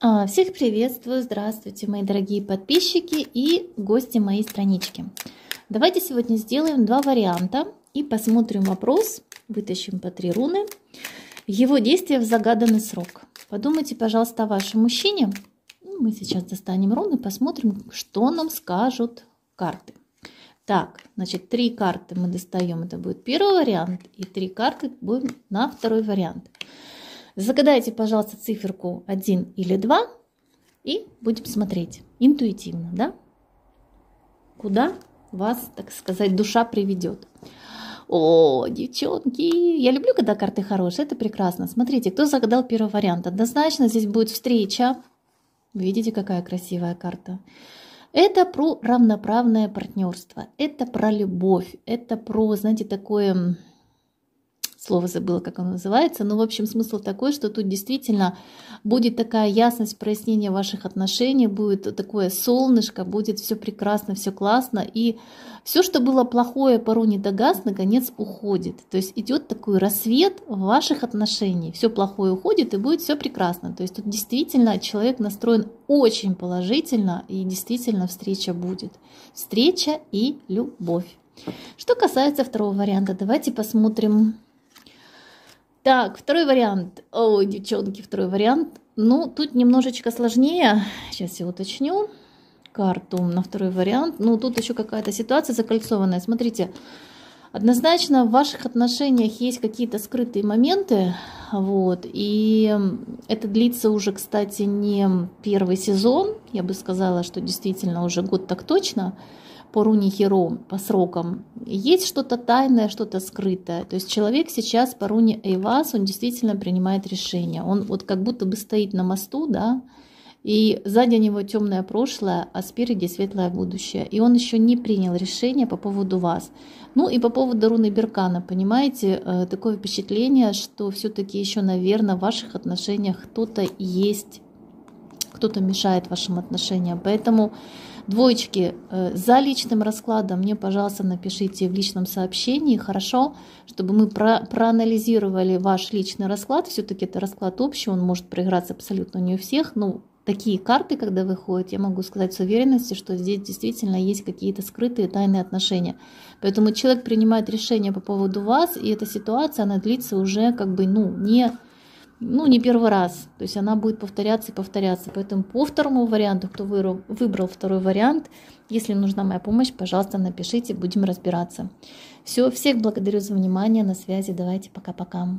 А, всех приветствую, здравствуйте, мои дорогие подписчики и гости моей странички. Давайте сегодня сделаем два варианта и посмотрим вопрос, вытащим по три руны, его действие в загаданный срок. Подумайте, пожалуйста, о вашем мужчине. Ну, мы сейчас достанем руны, посмотрим, что нам скажут карты. Так, значит, три карты мы достаем, это будет первый вариант, и три карты будем на второй вариант. Загадайте, пожалуйста, циферку 1 или 2 и будем смотреть интуитивно, да? Куда вас, так сказать, душа приведет. О, девчонки, я люблю, когда карты хорошие, это прекрасно. Смотрите, кто загадал первый вариант? Однозначно здесь будет встреча. Видите, какая красивая карта. Это про равноправное партнерство, это про любовь, это про, знаете, такое слово забыла, как оно называется, но, ну, в общем, смысл такой, что тут действительно будет такая ясность, прояснение ваших отношений, будет такое солнышко, будет все прекрасно, все классно, и все, что было плохое, пару не до газ, наконец уходит. То есть идет такой рассвет ваших отношений, все плохое уходит, и будет все прекрасно. То есть тут действительно человек настроен очень положительно, и действительно встреча будет. Встреча и любовь. Что касается второго варианта, давайте посмотрим. Так, второй вариант. Ой, девчонки, второй вариант. Ну, тут немножечко сложнее. Сейчас я уточню карту на второй вариант. Ну, тут еще какая-то ситуация закольцованная. Смотрите, однозначно в ваших отношениях есть какие-то скрытые моменты. Вот, и это длится уже, кстати, не первый сезон. Я бы сказала, что действительно уже год так точно по руне Херо, по срокам, есть что-то тайное, что-то скрытое. То есть человек сейчас по руне Эйвас, он действительно принимает решение. Он вот как будто бы стоит на мосту, да, и сзади него темное прошлое, а спереди светлое будущее. И он еще не принял решение по поводу вас. Ну и по поводу руны Беркана, понимаете, э, такое впечатление, что все-таки еще, наверное, в ваших отношениях кто-то есть, кто-то мешает вашим отношениям. Поэтому Двоечки, э, за личным раскладом мне, пожалуйста, напишите в личном сообщении, хорошо, чтобы мы про проанализировали ваш личный расклад. Все-таки это расклад общий, он может проиграться абсолютно не у всех, но ну, такие карты, когда выходят, я могу сказать с уверенностью, что здесь действительно есть какие-то скрытые тайные отношения. Поэтому человек принимает решение по поводу вас, и эта ситуация, она длится уже как бы, ну, не ну, не первый раз. То есть она будет повторяться и повторяться. Поэтому по второму варианту, кто выбрал, второй вариант, если нужна моя помощь, пожалуйста, напишите, будем разбираться. Все, всех благодарю за внимание, на связи, давайте, пока-пока.